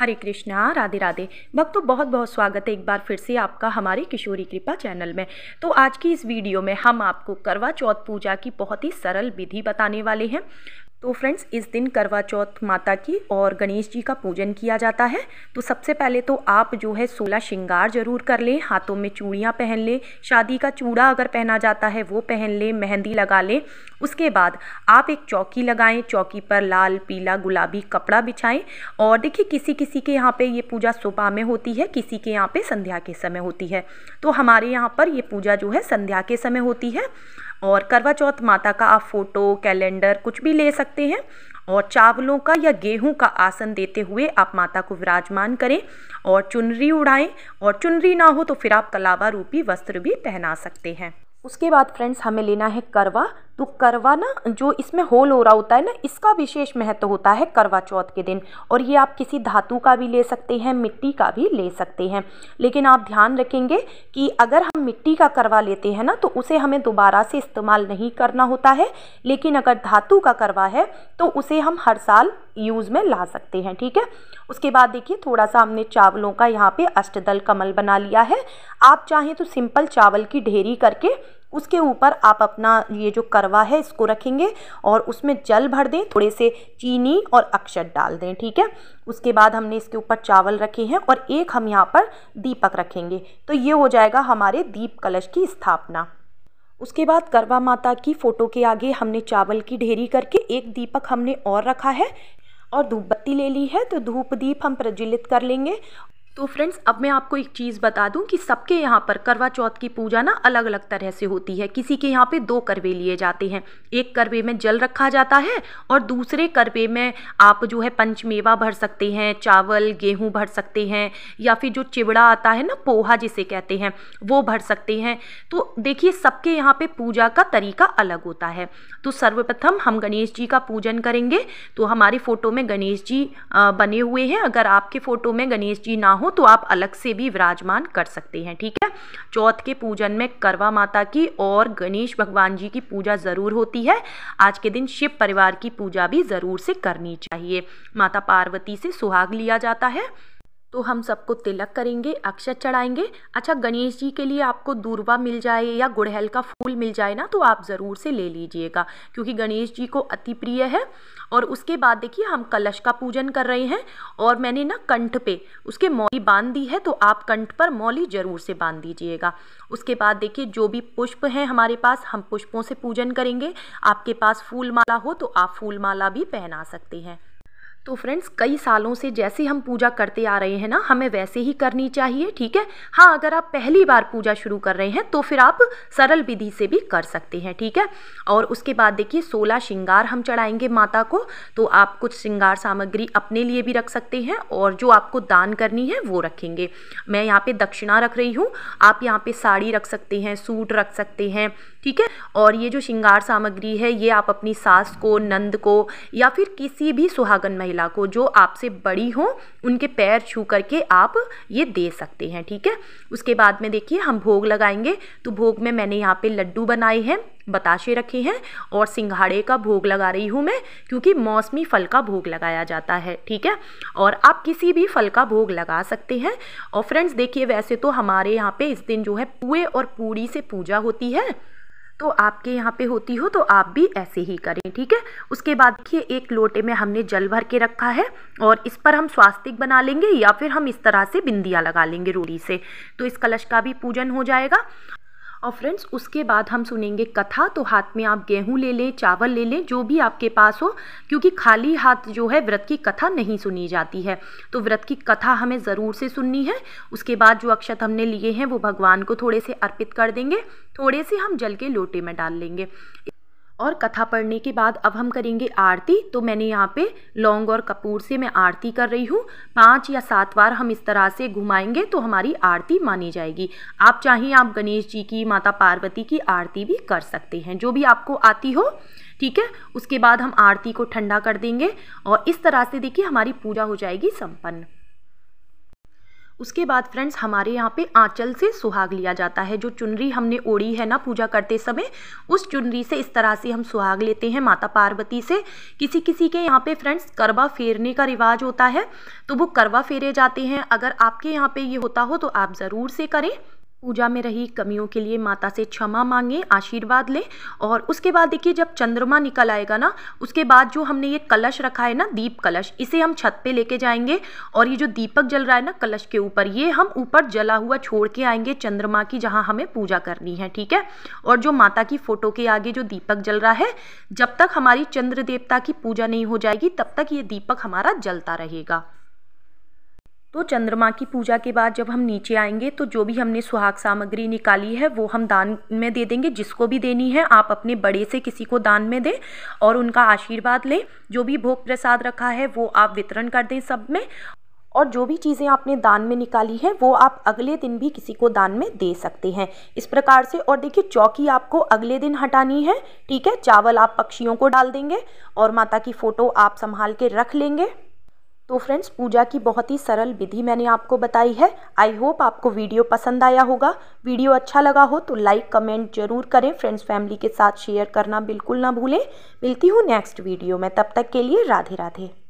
हरे कृष्णा राधे राधे भक्तों बहुत बहुत स्वागत है एक बार फिर से आपका हमारे किशोरी कृपा चैनल में तो आज की इस वीडियो में हम आपको करवा चौथ पूजा की बहुत ही सरल विधि बताने वाले हैं तो फ्रेंड्स इस दिन करवा चौथ माता की और गणेश जी का पूजन किया जाता है तो सबसे पहले तो आप जो है सोलह श्रृंगार जरूर कर लें हाथों में चूड़ियाँ पहन लें शादी का चूड़ा अगर पहना जाता है वो पहन लें मेहंदी लगा लें उसके बाद आप एक चौकी लगाएं चौकी पर लाल पीला गुलाबी कपड़ा बिछाएं और देखिए किसी किसी के यहाँ पर ये पूजा सुबह में होती है किसी के यहाँ पर संध्या के समय होती है तो हमारे यहाँ पर ये पूजा जो है संध्या के समय होती है और करवा चौथ माता का आप फ़ोटो कैलेंडर कुछ भी ले सकते हैं और चावलों का या गेहूं का आसन देते हुए आप माता को विराजमान करें और चुनरी उड़ाएं और चुनरी ना हो तो फिर आप कलावा रूपी वस्त्र भी पहना सकते हैं उसके बाद फ्रेंड्स हमें लेना है करवा तो करवा ना जो इसमें होल हो रहा होता है ना इसका विशेष महत्व होता है करवा चौथ के दिन और ये आप किसी धातु का भी ले सकते हैं मिट्टी का भी ले सकते हैं लेकिन आप ध्यान रखेंगे कि अगर हम मिट्टी का करवा लेते हैं ना तो उसे हमें दोबारा से इस्तेमाल नहीं करना होता है लेकिन अगर धातु का करवा है तो उसे हम हर साल यूज़ में ला सकते हैं ठीक है उसके बाद देखिए थोड़ा सा हमने चावलों का यहाँ पे अष्टदल कमल बना लिया है आप चाहें तो सिंपल चावल की ढेरी करके उसके ऊपर आप अपना ये जो करवा है इसको रखेंगे और उसमें जल भर दें थोड़े से चीनी और अक्षत डाल दें ठीक है उसके बाद हमने इसके ऊपर चावल रखे हैं और एक हम यहाँ पर दीपक रखेंगे तो ये हो जाएगा हमारे दीप कलश की स्थापना उसके बाद करवा माता की फ़ोटो के आगे हमने चावल की ढेरी करके एक दीपक हमने और रखा है और धूप बत्ती ले ली है तो धूप दीप हम प्रज्वलित कर लेंगे तो फ्रेंड्स अब मैं आपको एक चीज़ बता दूं कि सबके यहाँ पर करवा चौथ की पूजा ना अलग अलग तरह से होती है किसी के यहाँ पे दो करवे लिए जाते हैं एक करवे में जल रखा जाता है और दूसरे करवे में आप जो है पंचमेवा भर सकते हैं चावल गेहूँ भर सकते हैं या फिर जो चिवड़ा आता है ना पोहा जिसे कहते हैं वो भर सकते हैं तो देखिए सबके यहाँ पर पूजा का तरीका अलग होता है तो सर्वप्रथम हम गणेश जी का पूजन करेंगे तो हमारी फ़ोटो में गणेश जी बने हुए हैं अगर आपके फ़ोटो में गणेश जी ना हो तो आप अलग से भी विराजमान कर सकते हैं ठीक है चौथ के पूजन में करवा माता की और गणेश भगवान जी की पूजा ज़रूर होती है आज के दिन शिव परिवार की पूजा भी ज़रूर से करनी चाहिए माता पार्वती से सुहाग लिया जाता है तो हम सबको तिलक करेंगे अक्षत चढ़ाएंगे अच्छा गणेश जी के लिए आपको दूरवा मिल जाए या गुड़हल का फूल मिल जाए ना तो आप ज़रूर से ले लीजिएगा क्योंकि गणेश जी को अति प्रिय है और उसके बाद देखिए हम कलश का पूजन कर रहे हैं और मैंने ना कंठ पे उसके मौली बांध दी है तो आप कंठ पर मौली ज़रूर से बांध दीजिएगा उसके बाद देखिए जो भी पुष्प हैं हमारे पास हम पुष्पों से पूजन करेंगे आपके पास फूल माला हो तो आप फूल माला भी पहना सकते हैं तो फ्रेंड्स कई सालों से जैसे हम पूजा करते आ रहे हैं ना हमें वैसे ही करनी चाहिए ठीक है हाँ अगर आप पहली बार पूजा शुरू कर रहे हैं तो फिर आप सरल विधि से भी कर सकते हैं ठीक है और उसके बाद देखिए सोलह श्रृंगार हम चढ़ाएंगे माता को तो आप कुछ श्रृंगार सामग्री अपने लिए भी रख सकते हैं और जो आपको दान करनी है वो रखेंगे मैं यहाँ पर दक्षिणा रख रही हूँ आप यहाँ पर साड़ी रख सकते हैं सूट रख सकते हैं ठीक है और ये जो श्रृंगार सामग्री है ये आप अपनी सास को नंद को या फिर किसी भी सुहागन महिला महिला को जो आपसे बड़ी हो उनके पैर छू करके आप ये दे सकते हैं ठीक है उसके बाद में देखिए हम भोग लगाएंगे तो भोग में मैंने यहाँ पे लड्डू बनाए हैं बताशे रखे हैं और सिंघाड़े का भोग लगा रही हूँ मैं क्योंकि मौसमी फल का भोग लगाया जाता है ठीक है और आप किसी भी फल का भोग लगा सकते हैं और फ्रेंड्स देखिए वैसे तो हमारे यहाँ पे इस दिन जो है पुए और पूड़ी से पूजा होती है तो आपके यहाँ पे होती हो तो आप भी ऐसे ही करें ठीक है उसके बाद देखिए एक लोटे में हमने जल भर के रखा है और इस पर हम स्वास्तिक बना लेंगे या फिर हम इस तरह से बिंदिया लगा लेंगे रोटी से तो इस कलश का भी पूजन हो जाएगा और फ्रेंड्स उसके बाद हम सुनेंगे कथा तो हाथ में आप गेहूँ ले लें चावल ले लें जो भी आपके पास हो क्योंकि खाली हाथ जो है व्रत की कथा नहीं सुनी जाती है तो व्रत की कथा हमें ज़रूर से सुननी है उसके बाद जो अक्षत हमने लिए हैं वो भगवान को थोड़े से अर्पित कर देंगे थोड़े से हम जल के लोटे में डाल लेंगे और कथा पढ़ने के बाद अब हम करेंगे आरती तो मैंने यहाँ पे लौंग और कपूर से मैं आरती कर रही हूँ पाँच या सात बार हम इस तरह से घुमाएंगे तो हमारी आरती मानी जाएगी आप चाहें आप गणेश जी की माता पार्वती की आरती भी कर सकते हैं जो भी आपको आती हो ठीक है उसके बाद हम आरती को ठंडा कर देंगे और इस तरह से देखिए हमारी पूजा हो जाएगी संपन्न उसके बाद फ्रेंड्स हमारे यहाँ पे आंचल से सुहाग लिया जाता है जो चुनरी हमने ओढ़ी है ना पूजा करते समय उस चुनरी से इस तरह से हम सुहाग लेते हैं माता पार्वती से किसी किसी के यहाँ पे फ्रेंड्स करवा फेरने का रिवाज होता है तो वो करवा फेरे जाते हैं अगर आपके यहाँ पे ये यह होता हो तो आप ज़रूर से करें पूजा में रही कमियों के लिए माता से क्षमा मांगे आशीर्वाद लें और उसके बाद देखिए जब चंद्रमा निकल आएगा ना उसके बाद जो हमने ये कलश रखा है ना दीप कलश इसे हम छत पे लेके जाएंगे और ये जो दीपक जल रहा है ना कलश के ऊपर ये हम ऊपर जला हुआ छोड़ के आएंगे चंद्रमा की जहाँ हमें पूजा करनी है ठीक है और जो माता की फ़ोटो के आगे जो दीपक जल रहा है जब तक हमारी चंद्र देवता की पूजा नहीं हो जाएगी तब तक ये दीपक हमारा जलता रहेगा तो चंद्रमा की पूजा के बाद जब हम नीचे आएंगे तो जो भी हमने सुहाग सामग्री निकाली है वो हम दान में दे देंगे जिसको भी देनी है आप अपने बड़े से किसी को दान में दें और उनका आशीर्वाद लें जो भी भोग प्रसाद रखा है वो आप वितरण कर दें सब में और जो भी चीज़ें आपने दान में निकाली हैं वो आप अगले दिन भी किसी को दान में दे सकते हैं इस प्रकार से और देखिए चौकी आपको अगले दिन हटानी है ठीक है चावल आप पक्षियों को डाल देंगे और माता की फ़ोटो आप संभाल के रख लेंगे तो फ्रेंड्स पूजा की बहुत ही सरल विधि मैंने आपको बताई है आई होप आपको वीडियो पसंद आया होगा वीडियो अच्छा लगा हो तो लाइक कमेंट जरूर करें फ्रेंड्स फैमिली के साथ शेयर करना बिल्कुल ना भूलें मिलती हूँ नेक्स्ट वीडियो में तब तक के लिए राधे राधे